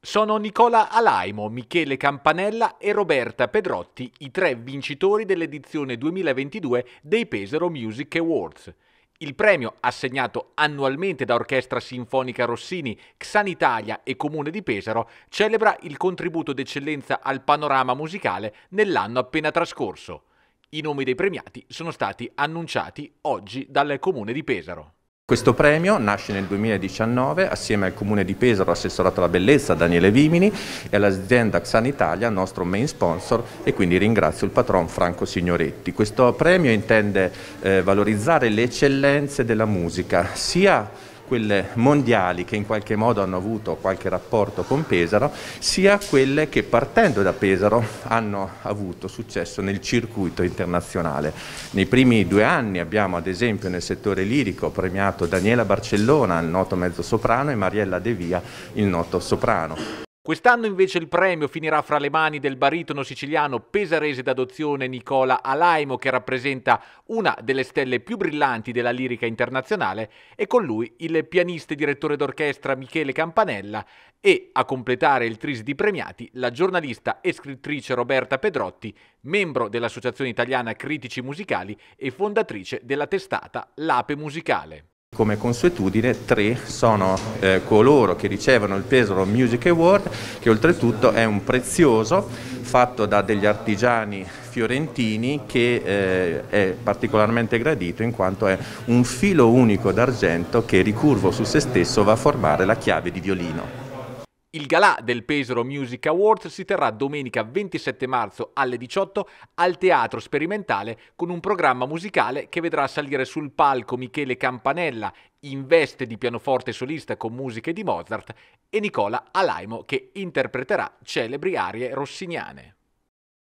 Sono Nicola Alaimo, Michele Campanella e Roberta Pedrotti, i tre vincitori dell'edizione 2022 dei Pesaro Music Awards. Il premio, assegnato annualmente da Orchestra Sinfonica Rossini, Xan Italia e Comune di Pesaro, celebra il contributo d'eccellenza al panorama musicale nell'anno appena trascorso. I nomi dei premiati sono stati annunciati oggi dal Comune di Pesaro. Questo premio nasce nel 2019 assieme al Comune di Pesaro, assessorato alla bellezza Daniele Vimini e all'azienda Xan Italia, nostro main sponsor e quindi ringrazio il patron Franco Signoretti. Questo premio intende eh, valorizzare le eccellenze della musica, sia quelle mondiali che in qualche modo hanno avuto qualche rapporto con Pesaro, sia quelle che partendo da Pesaro hanno avuto successo nel circuito internazionale. Nei primi due anni abbiamo ad esempio nel settore lirico premiato Daniela Barcellona, il noto mezzosoprano, e Mariella De Via, il noto soprano. Quest'anno invece il premio finirà fra le mani del baritono siciliano pesarese d'adozione Nicola Alaimo che rappresenta una delle stelle più brillanti della lirica internazionale e con lui il pianista e direttore d'orchestra Michele Campanella e a completare il tris di premiati la giornalista e scrittrice Roberta Pedrotti, membro dell'Associazione Italiana Critici Musicali e fondatrice della testata L'Ape Musicale. Come consuetudine, tre sono eh, coloro che ricevono il Pesaro Music Award, che oltretutto è un prezioso fatto da degli artigiani fiorentini che eh, è particolarmente gradito in quanto è un filo unico d'argento che ricurvo su se stesso va a formare la chiave di violino. Il galà del Pesaro Music Awards si terrà domenica 27 marzo alle 18 al Teatro Sperimentale con un programma musicale che vedrà salire sul palco Michele Campanella in veste di pianoforte solista con musiche di Mozart e Nicola Alaimo che interpreterà celebri arie rossiniane.